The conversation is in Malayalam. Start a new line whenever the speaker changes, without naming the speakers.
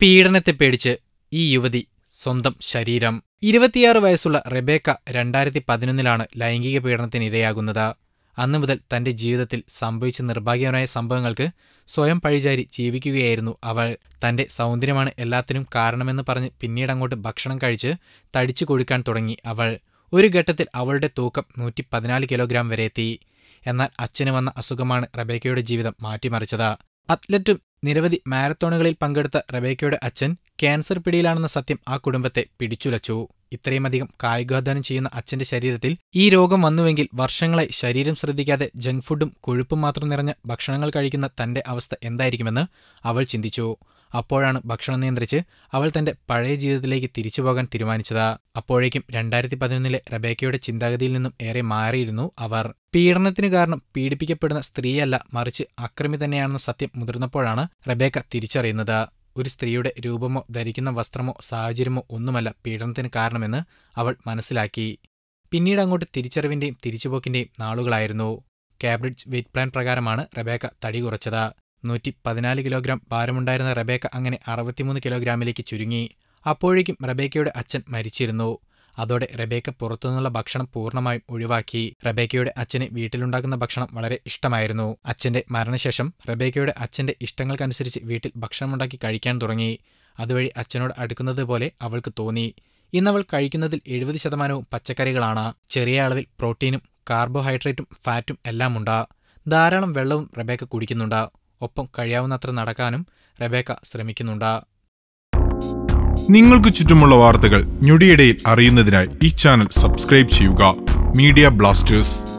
പീഡനത്തെ പേടിച്ച് ഈ യുവതി സ്വന്തം ശരീരം ഇരുപത്തിയാറ് വയസ്സുള്ള റെബേക്ക രണ്ടായിരത്തി പതിനൊന്നിലാണ് ലൈംഗിക പീഡനത്തിന് ഇരയാകുന്നത് അന്നു മുതൽ തന്റെ ജീവിതത്തിൽ സംഭവിച്ച നിർഭാഗ്യമായ സംഭവങ്ങൾക്ക് സ്വയം പഴിചാരി ജീവിക്കുകയായിരുന്നു അവൾ തന്റെ സൗന്ദര്യമാണ് എല്ലാത്തിനും കാരണമെന്ന് പറഞ്ഞ് പിന്നീട് അങ്ങോട്ട് ഭക്ഷണം കഴിച്ച് തടിച്ചു കൊടുക്കാൻ തുടങ്ങി അവൾ ഒരു ഘട്ടത്തിൽ അവളുടെ തൂക്കം നൂറ്റി പതിനാല് കിലോഗ്രാം വരെ എത്തി എന്നാൽ അച്ഛന് വന്ന അസുഖമാണ് റബേക്കയുടെ ജീവിതം മാറ്റിമറിച്ചത് അത്ലറ്റും നിരവധി മാരത്തോണുകളിൽ പങ്കെടുത്ത റബേക്കയുടെ അച്ഛൻ ക്യാൻസർ പിടിയിലാണെന്ന സത്യം ആ കുടുംബത്തെ പിടിച്ചുലച്ചു ഇത്രയുമധികം കായികാധ്വാനം ചെയ്യുന്ന അച്ഛന്റെ ശരീരത്തിൽ ഈ രോഗം വന്നുവെങ്കിൽ വർഷങ്ങളെ ശരീരം ശ്രദ്ധിക്കാതെ ജങ്ക് ഫുഡും കൊഴുപ്പും മാത്രം നിറഞ്ഞ ഭക്ഷണങ്ങൾ കഴിക്കുന്ന തന്റെ അവസ്ഥ എന്തായിരിക്കുമെന്ന് അവൾ ചിന്തിച്ചു അപ്പോഴാണ് ഭക്ഷണം നിയന്ത്രിച്ച് അവൾ തന്റെ പഴയ ജീവിതത്തിലേക്ക് തിരിച്ചു പോകാൻ തീരുമാനിച്ചത് അപ്പോഴേക്കും രണ്ടായിരത്തി പതിനൊന്നിലെ റബേക്കയുടെ ചിന്താഗതിയിൽ നിന്നും ഏറെ മാറിയിരുന്നു അവർ പീഡനത്തിന് കാരണം പീഡിപ്പിക്കപ്പെടുന്ന സ്ത്രീയല്ല മറിച്ച് അക്രമി തന്നെയാണെന്ന സത്യം മുതിർന്നപ്പോഴാണ് റബേക്ക തിരിച്ചറിയുന്നത് ഒരു സ്ത്രീയുടെ രൂപമോ ധരിക്കുന്ന വസ്ത്രമോ സാഹചര്യമോ ഒന്നുമല്ല പീഡനത്തിന് കാരണമെന്ന് അവൾ മനസ്സിലാക്കി പിന്നീട് അങ്ങോട്ട് തിരിച്ചറിവിന്റെയും തിരിച്ചുപോക്കിന്റെയും നാളുകളായിരുന്നു കാബ്രിഡ്ജ് വെയിറ്റ് പ്ലാൻ പ്രകാരമാണ് റബേക്ക തടി കുറച്ചത് നൂറ്റി പതിനാല് കിലോഗ്രാം ഭാരമുണ്ടായിരുന്ന റബേക്ക അങ്ങനെ അറുപത്തിമൂന്ന് കിലോഗ്രാമിലേക്ക് ചുരുങ്ങി അപ്പോഴേക്കും റബേക്കയുടെ അച്ഛൻ മരിച്ചിരുന്നു അതോടെ റബേക്ക പുറത്തുനിന്നുള്ള ഭക്ഷണം പൂർണ്ണമായും ഒഴിവാക്കി റബേക്കയുടെ അച്ഛന് വീട്ടിലുണ്ടാക്കുന്ന ഭക്ഷണം വളരെ ഇഷ്ടമായിരുന്നു അച്ഛന്റെ മരണശേഷം റബേക്കയുടെ അച്ഛന്റെ ഇഷ്ടങ്ങൾക്കനുസരിച്ച് വീട്ടിൽ ഭക്ഷണമുണ്ടാക്കി കഴിക്കാൻ തുടങ്ങി അതുവഴി അച്ഛനോട് അടുക്കുന്നത് പോലെ അവൾക്ക് തോന്നി ഇന്നവൾ കഴിക്കുന്നതിൽ എഴുപത് ശതമാനവും പച്ചക്കറികളാണ് ചെറിയ അളവിൽ പ്രോട്ടീനും കാർബോഹൈഡ്രേറ്റും ഫാറ്റും എല്ലാമുണ്ട് ധാരാളം വെള്ളവും റബേക്ക കുടിക്കുന്നുണ്ട് ഒപ്പം കഴിയാവുന്നത്ര നടക്കാനും റെബേക്ക ശ്രമിക്കുന്നുണ്ട് നിങ്ങൾക്ക് ചുറ്റുമുള്ള വാർത്തകൾ ഞൊടിയിടയിൽ അറിയുന്നതിനായി ഈ ചാനൽ സബ്സ്ക്രൈബ് ചെയ്യുക മീഡിയ ബ്ലാസ്റ്റേഴ്സ്